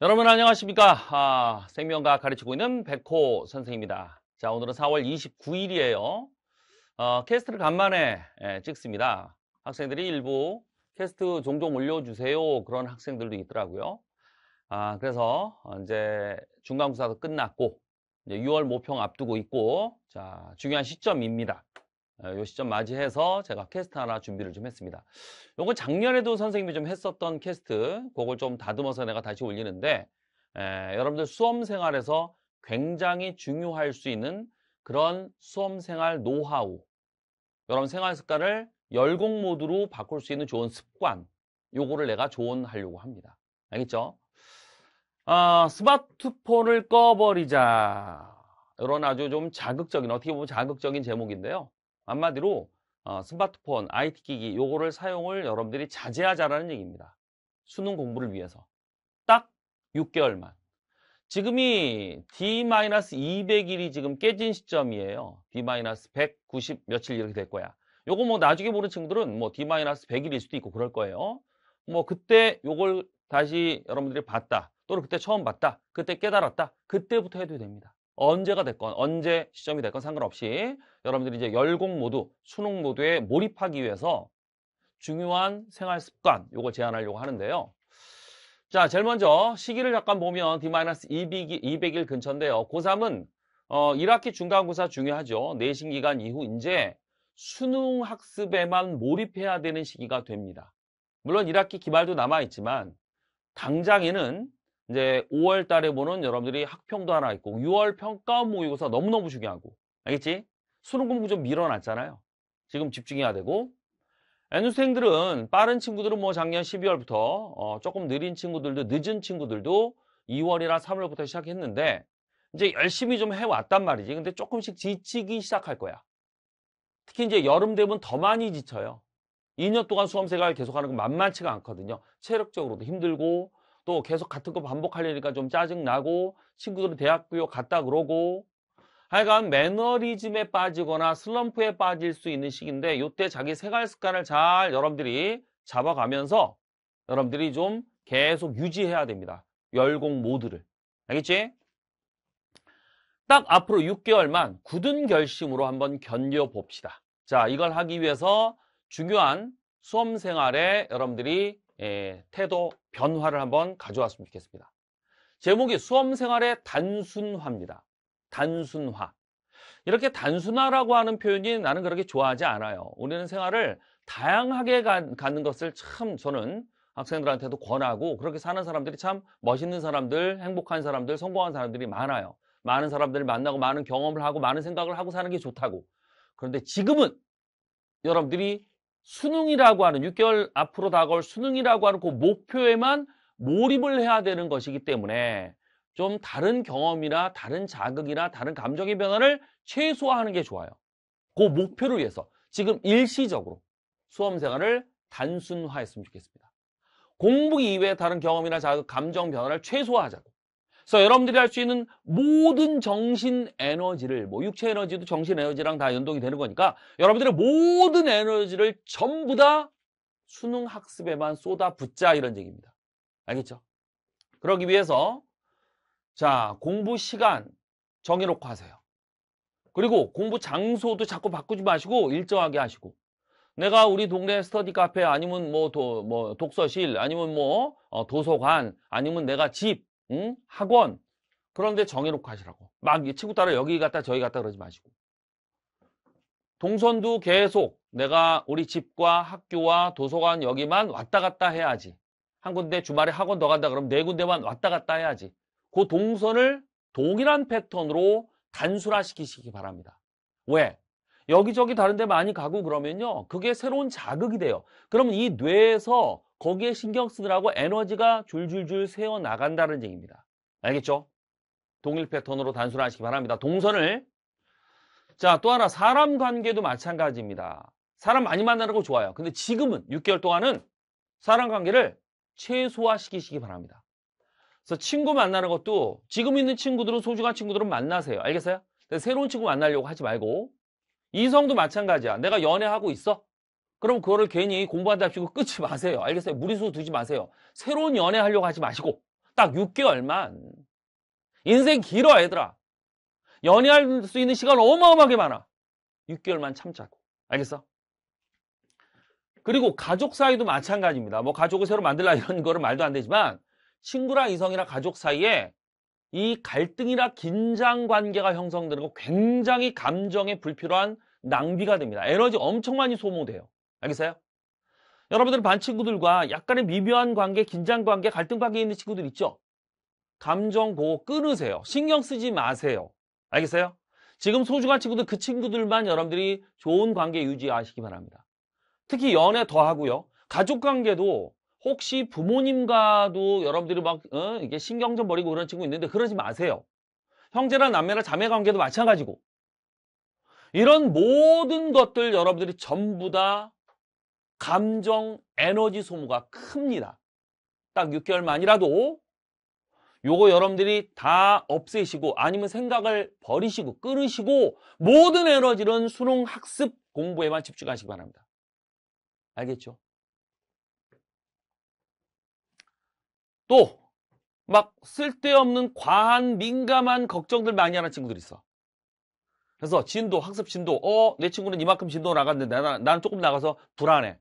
여러분 안녕하십니까 아, 생명과 가르치고 있는 백호 선생입니다 자 오늘은 4월 29일이에요 어, 캐스트를 간만에 예, 찍습니다 학생들이 일부 캐스트 종종 올려주세요 그런 학생들도 있더라고요 아 그래서 이제 중간고사도 끝났고 이제 6월 모평 앞두고 있고 자 중요한 시점입니다 어, 요 시점 맞이해서 제가 캐스트 하나 준비를 좀 했습니다. 요거 작년에도 선생님이 좀 했었던 캐스트 그걸 좀 다듬어서 내가 다시 올리는데 에, 여러분들 수험생활에서 굉장히 중요할 수 있는 그런 수험생활 노하우 여러분 생활 습관을 열공 모드로 바꿀 수 있는 좋은 습관 요거를 내가 조언하려고 합니다. 알겠죠? 아, 스마트폰을 꺼버리자 이런 아주 좀 자극적인 어떻게 보면 자극적인 제목인데요. 한마디로 어, 스마트폰, IT 기기 요거를 사용을 여러분들이 자제하자라는 얘기입니다. 수능 공부를 위해서. 딱 6개월만. 지금이 D-200일이 지금 깨진 시점이에요. D-190 며칠 이렇게 될 거야. 요거 뭐 나중에 보는 친구들은 뭐 D-100일일 수도 있고 그럴 거예요. 뭐 그때 요걸 다시 여러분들이 봤다. 또는 그때 처음 봤다. 그때 깨달았다. 그때부터 해도 됩니다. 언제가 됐건 언제 시점이 됐건 상관없이 여러분들이 이제 열공 모두 수능 모두에 몰입하기 위해서 중요한 생활 습관 요거 제안하려고 하는데요. 자, 제일 먼저 시기를 잠깐 보면 D-200일 200일 근처인데요. 고3은 어, 1학기 중간고사 중요하죠. 내신 기간 이후 이제 수능 학습에만 몰입해야 되는 시기가 됩니다. 물론 1학기 기말도 남아있지만 당장에는 이제 5월 달에 보는 여러분들이 학평도 하나 있고 6월 평가원 모의고사 너무너무 중요하고 알겠지? 수능 공부 좀 밀어놨잖아요. 지금 집중해야 되고 N수생들은 빠른 친구들은 뭐 작년 12월부터 어, 조금 느린 친구들도 늦은 친구들도 2월이나 3월부터 시작했는데 이제 열심히 좀 해왔단 말이지. 근데 조금씩 지치기 시작할 거야. 특히 이제 여름 되면 더 많이 지쳐요. 2년 동안 수험생활 계속하는 건 만만치가 않거든요. 체력적으로도 힘들고 또 계속 같은 거 반복하려니까 좀 짜증나고 친구들은 대학교 갔다 그러고 하여간 매너리즘에 빠지거나 슬럼프에 빠질 수 있는 시기인데 이때 자기 생활 습관을 잘 여러분들이 잡아가면서 여러분들이 좀 계속 유지해야 됩니다. 열공 모드를. 알겠지? 딱 앞으로 6개월만 굳은 결심으로 한번 견뎌봅시다. 자, 이걸 하기 위해서 중요한 수험생활에 여러분들이 에, 예, 태도 변화를 한번 가져왔으면 좋겠습니다. 제목이 수험생활의 단순화입니다. 단순화. 이렇게 단순화라고 하는 표현이 나는 그렇게 좋아하지 않아요. 우리는 생활을 다양하게 가, 갖는 것을 참 저는 학생들한테도 권하고 그렇게 사는 사람들이 참 멋있는 사람들, 행복한 사람들, 성공한 사람들이 많아요. 많은 사람들을 만나고 많은 경험을 하고 많은 생각을 하고 사는 게 좋다고. 그런데 지금은 여러분들이 수능이라고 하는 6개월 앞으로 다가올 수능이라고 하는 그 목표에만 몰입을 해야 되는 것이기 때문에 좀 다른 경험이나 다른 자극이나 다른 감정의 변화를 최소화하는 게 좋아요. 그 목표를 위해서 지금 일시적으로 수험생활을 단순화했으면 좋겠습니다. 공부 이외에 다른 경험이나 자극, 감정 변화를 최소화하자고. 그래서 여러분들이 할 수 있는 모든 정신 에너지를 뭐 육체 에너지도 정신 에너지랑 다 연동이 되는 거니까 여러분들의 모든 에너지를 전부 다 수능 학습에만 쏟아 붓자 이런 얘기입니다. 알겠죠? 그러기 위해서 자 공부 시간 정해놓고 하세요. 그리고 공부 장소도 자꾸 바꾸지 마시고 일정하게 하시고 내가 우리 동네 스터디 카페 아니면 뭐, 도, 뭐 독서실 아니면 뭐 어, 도서관 아니면 내가 집 응? 학원 그런데 정해놓고 하시라고. 막 친구 따라 여기 갔다 저기 갔다 그러지 마시고. 동선도 계속 내가 우리 집과 학교와 도서관 여기만 왔다 갔다 해야지. 한 군데 주말에 학원 더 간다 그러면 네 군데만 왔다 갔다 해야지. 그 동선을 동일한 패턴으로 단순화시키시기 바랍니다. 왜? 여기저기 다른 데 많이 가고 그러면요. 그게 새로운 자극이 돼요. 그러면 이 뇌에서 거기에 신경 쓰느라고 에너지가 줄줄줄 새어 나간다는 얘기입니다. 알겠죠? 동일 패턴으로 단순화하시기 바랍니다. 동선을. 자, 또 하나 사람 관계도 마찬가지입니다. 사람 많이 만나는 거 좋아요. 근데 지금은 6개월 동안은 사람 관계를 최소화시키시기 바랍니다. 그래서 친구 만나는 것도 지금 있는 친구들은 소중한 친구들은 만나세요. 알겠어요? 새로운 친구 만나려고 하지 말고 이성도 마찬가지야. 내가 연애하고 있어? 그럼 그거를 괜히 공부한답시고 끊지 마세요. 알겠어요? 무리수 두지 마세요. 새로운 연애 하려고 하지 마시고 딱 6개월만. 인생 길어 얘들아. 연애할 수 있는 시간 어마어마하게 많아. 6개월만 참자고. 알겠어? 그리고 가족 사이도 마찬가지입니다. 뭐 가족을 새로 만들라 이런 거를 말도 안 되지만 친구랑 이성이랑 가족 사이에 이 갈등이나 긴장 관계가 형성되는 거 굉장히 감정에 불필요한 낭비가 됩니다. 에너지 엄청 많이 소모돼요. 알겠어요? 여러분들 반 친구들과 약간의 미묘한 관계, 긴장 관계, 갈등 관계 있는 친구들 있죠? 감정 보호 끊으세요. 신경 쓰지 마세요. 알겠어요? 지금 소중한 친구들, 그 친구들만 여러분들이 좋은 관계 유지하시기 바랍니다. 특히 연애 더 하고요. 가족 관계도 혹시 부모님과도 여러분들이 막 어? 이게 신경 좀 버리고 그런 친구 있는데 그러지 마세요. 형제나 남매나 자매 관계도 마찬가지고 이런 모든 것들 여러분들이 전부 다 감정, 에너지 소모가 큽니다. 딱 6개월만이라도 요거 여러분들이 다 없애시고 아니면 생각을 버리시고 끊으시고 모든 에너지는 수능 학습 공부에만 집중하시기 바랍니다. 알겠죠? 또막 쓸데없는 과한 민감한 걱정들 많이 하는 친구들 있어. 그래서 진도, 학습 진도, 어, 내 친구는 이만큼 진도 나갔는데 나, 나는 조금 나가서 불안해.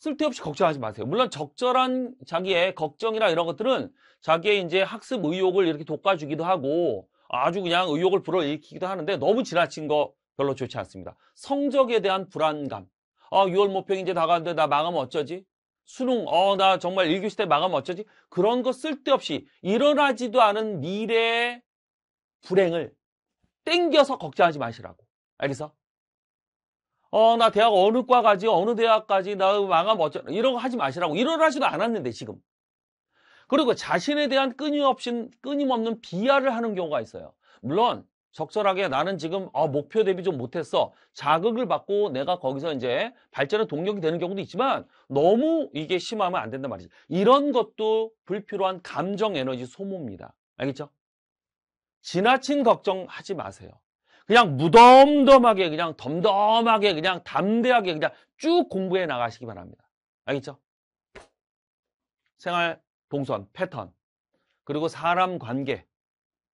쓸데없이 걱정하지 마세요. 물론 적절한 자기의 걱정이나 이런 것들은 자기의 이제 학습 의욕을 이렇게 돋궈주기도 하고 아주 그냥 의욕을 불어일으키기도 하는데 너무 지나친 거 별로 좋지 않습니다. 성적에 대한 불안감. 아, 6월 모평이 제다가는데나 망하면 어쩌지? 수능, 어, 나 정말 1교시 때 마감 어쩌지? 그런 거 쓸데없이 일어나지도 않은 미래의 불행을 땡겨서 걱정하지 마시라고. 알겠어? 어, 나 대학 어느 과 가지, 어느 대학 까지나 망하면 어쩌, 지 이런 거 하지 마시라고. 일어나지도 않았는데, 지금. 그리고 자신에 대한 끊임없이, 끊임없는 비하를 하는 경우가 있어요. 물론, 적절하게 나는 지금 어, 목표 대비 좀 못했어. 자극을 받고 내가 거기서 이제 발전의 동력이 되는 경우도 있지만 너무 이게 심하면 안 된단 말이지. 이런 것도 불필요한 감정 에너지 소모입니다. 알겠죠? 지나친 걱정하지 마세요. 그냥 무덤덤하게 그냥 덤덤하게 그냥 담대하게 그냥 쭉 공부해 나가시기 바랍니다. 알겠죠? 생활 동선 패턴 그리고 사람 관계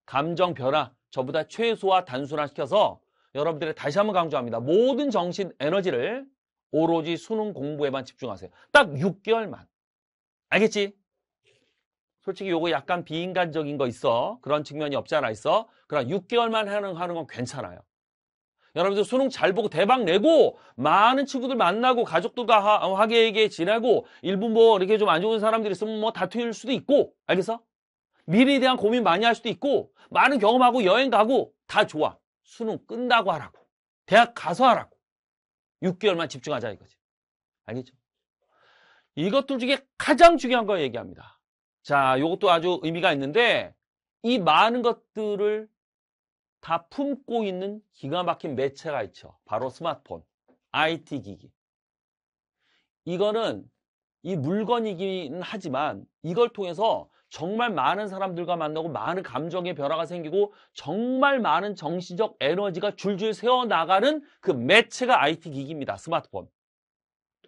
감정 변화 저보다 최소화 단순화시켜서 여러분들의 다시 한번 강조합니다. 모든 정신 에너지를 오로지 수능 공부에만 집중하세요. 딱 6개월만. 알겠지? 솔직히 요거 약간 비인간적인 거 있어. 그런 측면이 없지 않아 있어. 그러 6개월만 하는, 하는 건 괜찮아요. 여러분들 수능 잘 보고 대박 내고 많은 친구들 만나고 가족들과 어, 화, 기애애게 지내고 일부 뭐 이렇게 좀 안 좋은 사람들이 있으면 뭐 다투일 수도 있고 알겠어? 미래에 대한 고민 많이 할 수도 있고 많은 경험하고 여행 가고 다 좋아. 수능 끝나고 하라고. 대학 가서 하라고. 6개월만 집중하자 이거지. 알겠죠? 이것들 중에 가장 중요한 걸 얘기합니다. 자, 이것도 아주 의미가 있는데 이 많은 것들을 다 품고 있는 기가 막힌 매체가 있죠. 바로 스마트폰, IT 기기. 이거는 이 물건이긴 하지만 이걸 통해서 정말 많은 사람들과 만나고 많은 감정의 변화가 생기고 정말 많은 정신적 에너지가 줄줄 세워나가는그 매체가 IT 기기입니다. 스마트폰,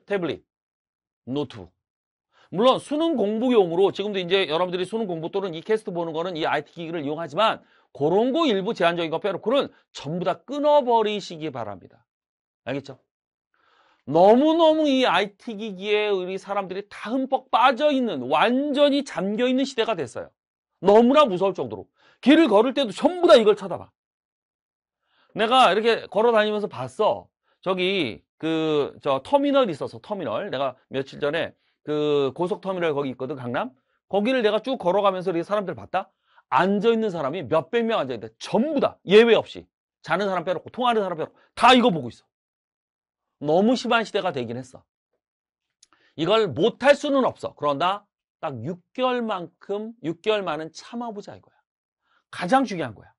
태블릿, 노트북. 물론 수능 공부용으로 지금도 이제 여러분들이 수능 공부 또는 이 캐스트 보는 거는 이 IT 기기를 이용하지만 그런 거 일부 제한적인 거 빼놓고는 전부 다 끊어버리시기 바랍니다. 알겠죠? 너무너무 이 IT 기기에 우리 사람들이 다 흠뻑 빠져있는 완전히 잠겨있는 시대가 됐어요. 너무나 무서울 정도로. 길을 걸을 때도 전부 다 이걸 쳐다봐. 내가 이렇게 걸어 다니면서 봤어. 저기 그 저 터미널 이 있어서 터미널. 내가 며칠 전에 그 고속터미널 거기 있거든 강남. 거기를 내가 쭉 걸어가면서 이 사람들 봤다. 앉아있는 사람이 몇백 명 앉아있는데 전부 다 예외 없이 자는 사람 빼놓고 통하는 사람 빼놓고 다 이거 보고 있어. 너무 심한 시대가 되긴 했어. 이걸 못할 수는 없어. 그러나 딱 6개월만큼 6개월만은 참아보자 이거야. 가장 중요한 거야.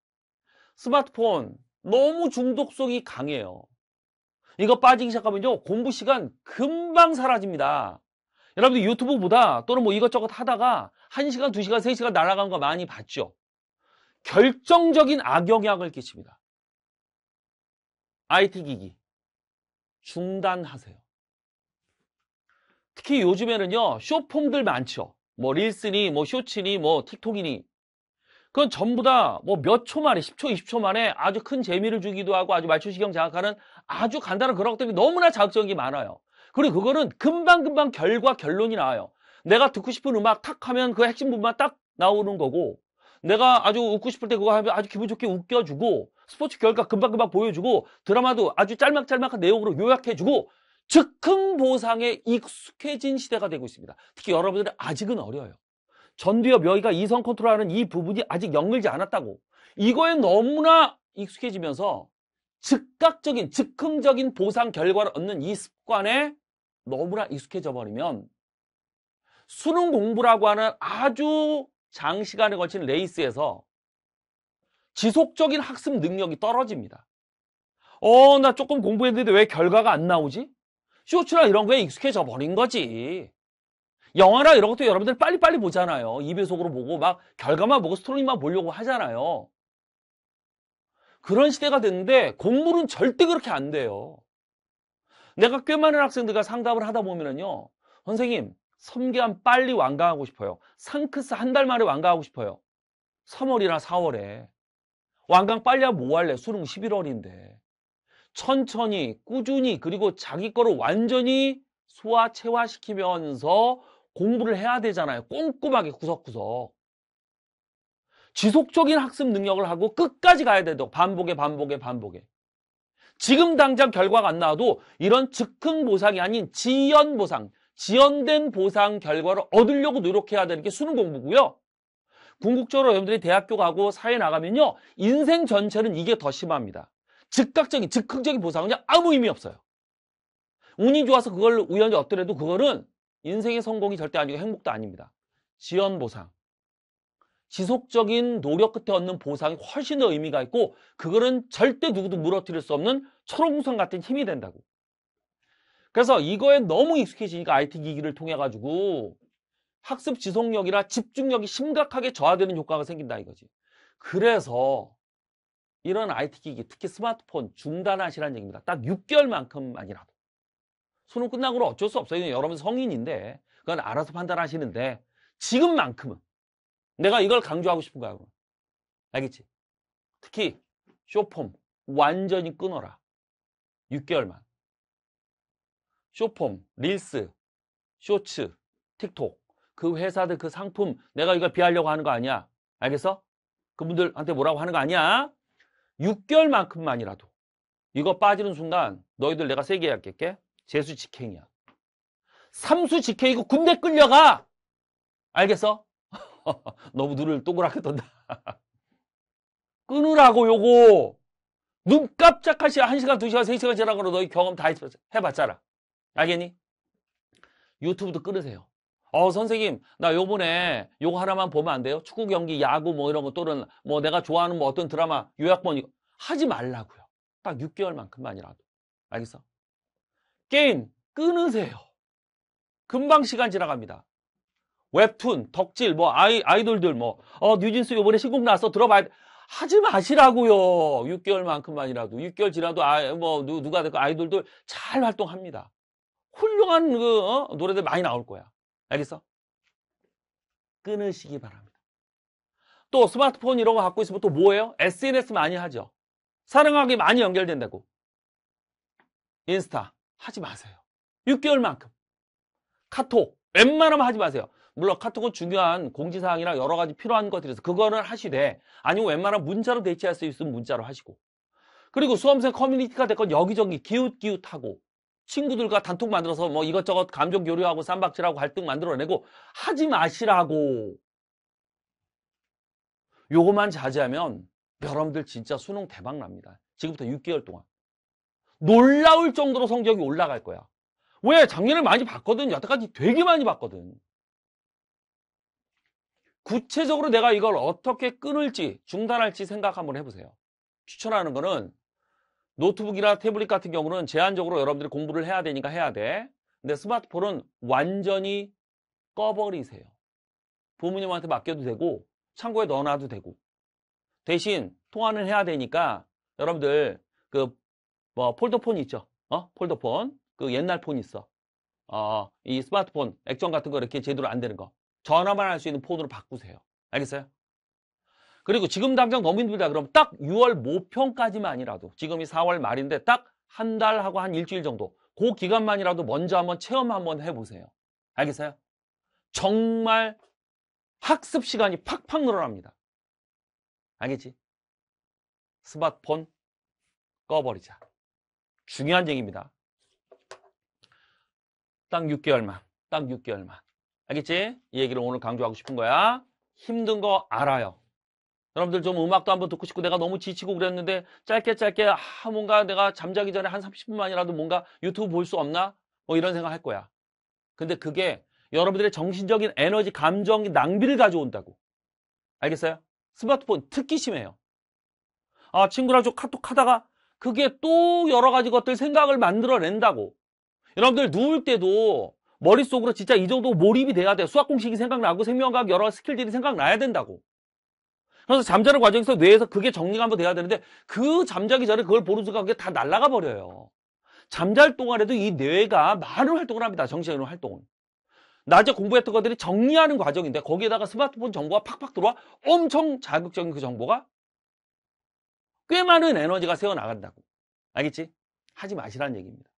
스마트폰 너무 중독성이 강해요. 이거 빠지기 시작하면요 공부 시간 금방 사라집니다. 여러분들 유튜브보다 또는 뭐 이것저것 하다가 1시간, 2시간, 3시간 날아간 거 많이 봤죠. 결정적인 악영향을 끼칩니다. IT 기기, 중단하세요. 특히 요즘에는요. 쇼폼들 많죠. 뭐 릴스니 뭐쇼치니뭐 뭐 틱톡이니 그건 전부 다 뭐 몇 초 만에 10초 20초 만에 아주 큰 재미를 주기도 하고 아주 말초시경 장악하는 아주 간단한 그런 것들이 너무나 자극적인 게 많아요. 그리고 그거는 금방금방 결과 결론이 나와요. 내가 듣고 싶은 음악 탁 하면 그 핵심 부분만 딱 나오는 거고 내가 아주 웃고 싶을 때 그거 하면 아주 기분 좋게 웃겨주고 스포츠 결과 금방금방 보여주고 드라마도 아주 짤막짤막한 내용으로 요약해주고 즉흥 보상에 익숙해진 시대가 되고 있습니다. 특히 여러분들은 아직은 어려요. 전두엽 여기가 이성 컨트롤하는 이 부분이 아직 영글지 않았다고 이거에 너무나 익숙해지면서 즉각적인 즉흥적인 보상 결과를 얻는 이 습관에 너무나 익숙해져 버리면 수능 공부라고 하는 아주 장시간에 걸친 레이스에서 지속적인 학습 능력이 떨어집니다. 어, 나 조금 공부했는데 왜 결과가 안 나오지? 쇼츠나 이런 거에 익숙해져 버린 거지. 영화나 이런 것도 여러분들 빨리빨리 보잖아요. 2배속으로 보고 막 결과만 보고 스토리만 보려고 하잖아요. 그런 시대가 됐는데 공부는 절대 그렇게 안 돼요. 내가 꽤 많은 학생들과 상담을 하다 보면은요. 선생님, 섬기한 빨리 완강하고 싶어요. 상크스 한 달 만에 완강하고 싶어요. 3월이나 4월에. 완강 빨리 하면 뭐 할래? 수능 11월인데. 천천히, 꾸준히, 그리고 자기 거를 완전히 소화, 체화시키면서 공부를 해야 되잖아요. 꼼꼼하게 구석구석. 지속적인 학습 능력을 하고 끝까지 가야 되도록 반복에 반복에 반복에. 지금 당장 결과가 안 나와도 이런 즉흥 보상이 아닌 지연 보상, 지연된 보상 결과를 얻으려고 노력해야 되는 게 수능 공부고요. 궁극적으로 여러분들이 대학교 가고 사회 나가면요. 인생 전체는 이게 더 심합니다. 즉각적인, 즉흥적인 보상은 아무 의미 없어요. 운이 좋아서 그걸 우연히 얻더라도 그거는 인생의 성공이 절대 아니고 행복도 아닙니다. 지연 보상. 지속적인 노력 끝에 얻는 보상이 훨씬 더 의미가 있고 그거는 절대 누구도 무너뜨릴 수 없는 초록우성 같은 힘이 된다고. 그래서 이거에 너무 익숙해지니까 IT 기기를 통해 가지고 학습 지속력이나 집중력이 심각하게 저하되는 효과가 생긴다 이거지. 그래서 이런 IT 기기, 특히 스마트폰 중단하시라는 얘기입니다. 딱 6개월만큼만이라도. 수능 끝나고 는 어쩔 수 없어요. 여러분 성인인데 그건 알아서 판단하시는데 지금만큼은 내가 이걸 강조하고 싶은 거야. 그럼. 알겠지? 특히 쇼폼 완전히 끊어라. 6개월만. 쇼폼, 릴스, 쇼츠, 틱톡 그 회사들 그 상품 내가 이걸 비하려고 하는 거 아니야. 알겠어? 그분들한테 뭐라고 하는 거 아니야. 6개월만큼만이라도 이거 빠지는 순간 너희들 내가 세게 할게 재수 직행이야. 삼수 직행이고 군대 끌려가. 알겠어? 너무 눈을 동그랗게 떤다. 끊으라고 요거. 눈 깜짝할 시간 1시간, 2시간, 3시간 지나는 거로 너희 경험 다 해봤잖아. 알겠니? 유튜브도 끊으세요. 어 선생님 나 요번에 요거 하나만 보면 안 돼요? 축구 경기, 야구 뭐 이런 거 또는 뭐 내가 좋아하는 뭐 어떤 드라마 요약본 이거 하지 말라고요. 딱 6개월만큼만이라도. 알겠어? 게임 끊으세요. 금방 시간 지나갑니다. 웹툰, 덕질, 뭐 아이, 아이돌들 뭐 어, 뉴진스 요번에 신곡 나왔어 들어봐야 돼. 하지 마시라고요. 6개월만큼만이라도. 6개월 지나도 아, 뭐 누, 누가 될까 아이돌들 잘 활동합니다. 훌륭한 그 어? 노래들 많이 나올 거야. 알겠어? 끊으시기 바랍니다. 또 스마트폰 이런 거 갖고 있으면 또 뭐예요? SNS 많이 하죠. 사랑하기 많이 연결된다고. 인스타 하지 마세요. 6개월만큼. 카톡 웬만하면 하지 마세요. 물론 카톡은 중요한 공지사항이나 여러 가지 필요한 것들에서 그거는 하시되 아니면 웬만한 문자로 대체할 수 있으면 문자로 하시고 그리고 수험생 커뮤니티가 됐건 여기저기 기웃기웃하고 친구들과 단톡 만들어서 뭐 이것저것 감정 교류하고 쌈박질하고 갈등 만들어내고 하지 마시라고. 요것만 자제하면 여러분들 진짜 수능 대박 납니다. 지금부터 6개월 동안. 놀라울 정도로 성적이 올라갈 거야. 왜? 작년에 많이 봤거든. 여태까지 되게 많이 봤거든. 구체적으로 내가 이걸 어떻게 끊을지 중단할지 생각 한번 해보세요. 추천하는 거는 노트북이나 태블릿 같은 경우는 제한적으로 여러분들이 공부를 해야 되니까 해야 돼. 근데 스마트폰은 완전히 꺼버리세요. 부모님한테 맡겨도 되고 창고에 넣어놔도 되고 대신 통화는 해야 되니까 여러분들 그 뭐 폴더폰 있죠? 어 폴더폰 그 옛날 폰 있어. 어이 스마트폰 액정 같은 거 이렇게 제대로 안 되는 거 전화만 할 수 있는 폰으로 바꾸세요. 알겠어요? 그리고 지금 당장 넘긴다 그럼 딱 6월 모평까지만이라도 지금이 4월 말인데 딱 한 달하고 한 일주일 정도 그 기간만이라도 먼저 한번 체험 한번 해보세요. 알겠어요? 정말 학습 시간이 팍팍 늘어납니다. 알겠지? 스마트폰 꺼버리자. 중요한 얘기입니다. 딱 6개월만. 딱 6개월만. 알겠지? 이 얘기를 오늘 강조하고 싶은 거야. 힘든 거 알아요. 여러분들 좀 음악도 한번 듣고 싶고 내가 너무 지치고 그랬는데 짧게 짧게 아 뭔가 내가 잠자기 전에 한 30분만이라도 뭔가 유튜브 볼 수 없나? 뭐 이런 생각 할 거야. 근데 그게 여러분들의 정신적인 에너지, 감정 낭비를 가져온다고. 알겠어요? 스마트폰 특기 심해요. 아 친구랑 좀 카톡 하다가 그게 또 여러 가지 것들 생각을 만들어낸다고. 여러분들 누울 때도 머릿속으로 진짜 이 정도 몰입이 돼야 돼요. 수학 공식이 생각나고 생명과학 여러 스킬들이 생각나야 된다고. 그래서 잠자는 과정에서 뇌에서 그게 정리가 한번 돼야 되는데 그 잠자기 전에 그걸 보는 순간 그게 다 날아가 버려요. 잠잘 동안에도 이 뇌가 많은 활동을 합니다. 정신적인 활동을. 낮에 공부했던 것들이 정리하는 과정인데 거기에다가 스마트폰 정보가 팍팍 들어와 엄청 자극적인 그 정보가 꽤 많은 에너지가 새어나간다고. 알겠지? 하지 마시라는 얘기입니다.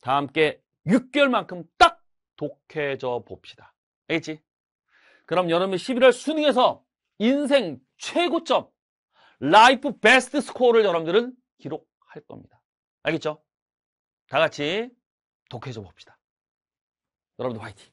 다 함께 6개월만큼 딱 독해져 봅시다. 알겠지? 그럼 여러분 11월 수능에서 인생 최고점, 라이프 베스트 스코어를 여러분들은 기록할 겁니다. 알겠죠? 다 같이 독해줘 봅시다. 여러분들 화이팅!